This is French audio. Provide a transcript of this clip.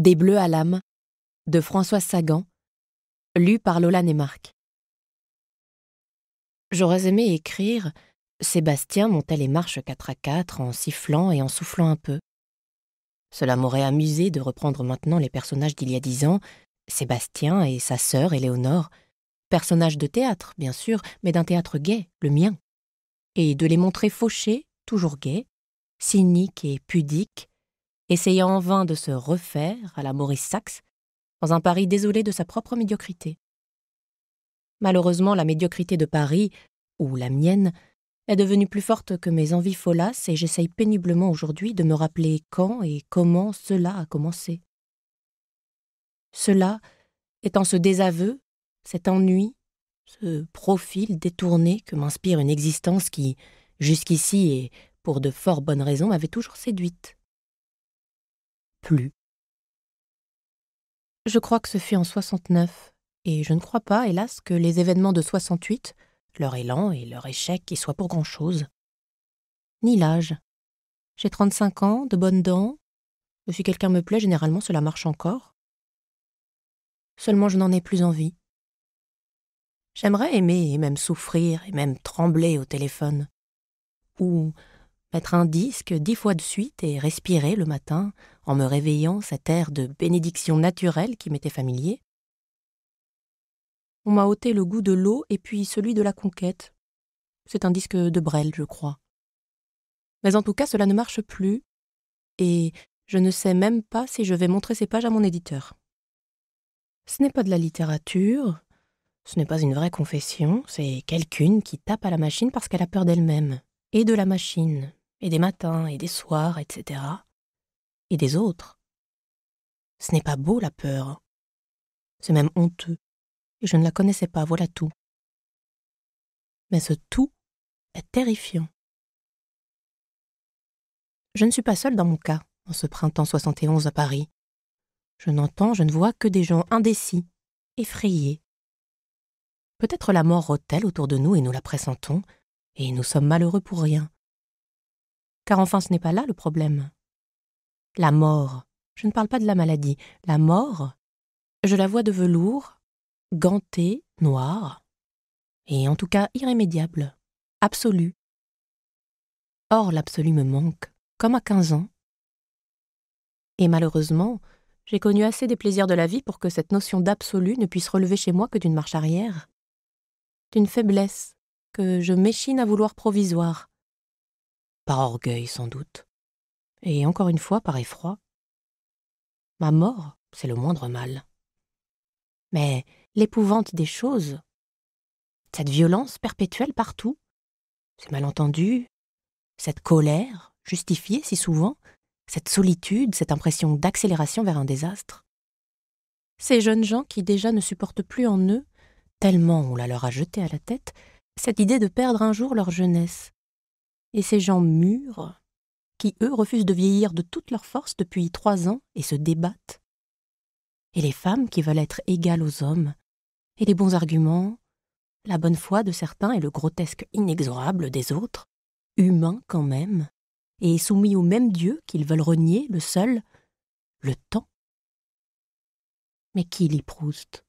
Des Bleus à l'âme de François Sagan, lu par Lola Nemark. J'aurais aimé écrire Sébastien montait les marches quatre à quatre en sifflant et en soufflant un peu. Cela m'aurait amusé de reprendre maintenant les personnages d'il y a dix ans, Sébastien et sa sœur Éléonore, personnages de théâtre, bien sûr, mais d'un théâtre gai, le mien, et de les montrer fauchés, toujours gais, cyniques et pudiques, essayant en vain de se refaire à la Maurice Saxe, dans un Paris désolé de sa propre médiocrité. Malheureusement, la médiocrité de Paris, ou la mienne, est devenue plus forte que mes envies folasses et j'essaye péniblement aujourd'hui de me rappeler quand et comment cela a commencé. Cela étant ce désaveu, cet ennui, ce profil détourné que m'inspire une existence qui, jusqu'ici et pour de fort bonnes raisons, m'avait toujours séduite plus. Je crois que ce fut en 69, et je ne crois pas, hélas, que les événements de 68, leur élan et leur échec y soient pour grand-chose. Ni l'âge. J'ai 35 ans, de bonnes dents. si quelqu'un me plaît, généralement cela marche encore. Seulement je n'en ai plus envie. J'aimerais aimer et même souffrir et même trembler au téléphone. Ou mettre un disque dix fois de suite et respirer le matin en me réveillant cet air de bénédiction naturelle qui m'était familier. On m'a ôté le goût de l'eau et puis celui de la conquête. C'est un disque de Brel, je crois. Mais en tout cas, cela ne marche plus, et je ne sais même pas si je vais montrer ces pages à mon éditeur. Ce n'est pas de la littérature, ce n'est pas une vraie confession, c'est quelqu'une qui tape à la machine parce qu'elle a peur d'elle-même, et de la machine, et des matins, et des soirs, etc., et des autres. Ce n'est pas beau la peur. C'est même honteux, et je ne la connaissais pas, voilà tout. Mais ce tout est terrifiant. Je ne suis pas seule dans mon cas, en ce printemps 71 à Paris. Je n'entends, je ne vois que des gens indécis, effrayés. Peut-être la mort rôte-t-elle autour de nous et nous la pressentons, et nous sommes malheureux pour rien car enfin ce n'est pas là le problème. La mort, je ne parle pas de la maladie, la mort, je la vois de velours, gantée, noire, et en tout cas irrémédiable, absolue. Or l'absolu me manque, comme à quinze ans. Et malheureusement, j'ai connu assez des plaisirs de la vie pour que cette notion d'absolu ne puisse relever chez moi que d'une marche arrière, d'une faiblesse que je m'échine à vouloir provisoire, par orgueil sans doute, et encore une fois par effroi. Ma mort, c'est le moindre mal. Mais l'épouvante des choses, cette violence perpétuelle partout, ces malentendus, cette colère, justifiée si souvent, cette solitude, cette impression d'accélération vers un désastre. Ces jeunes gens qui déjà ne supportent plus en eux, tellement on la leur a jetée à la tête, cette idée de perdre un jour leur jeunesse, et ces gens mûrs, qui, eux, refusent de vieillir de toute leur force depuis trois ans et se débattent. Et les femmes qui veulent être égales aux hommes, et les bons arguments, la bonne foi de certains et le grotesque inexorable des autres, humains quand même, et soumis au même Dieu qu'ils veulent renier, le seul, le temps. Mais qui l'y Proust